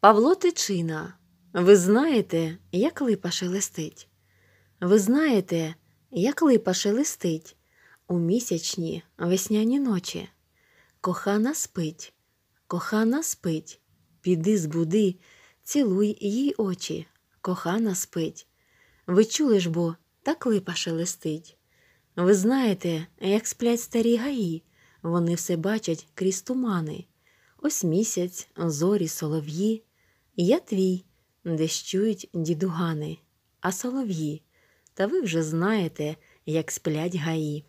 Павло Тичина, ви знаєте, як липа шелестить. Ви знаєте, як липа шелестить у місячні весняні ночі. Кохана спить, кохана спить, піди збуди, цілуй їй очі, кохана спить. Ви чули ж бо, так липа шелестить. Ви знаєте, як сплять старі гаї, вони все бачать крізь тумани. Ось місяць, зорі, солов'ї. Я твій, де щують дідугани, а солов'ї, та ви вже знаєте, як сплять гаї.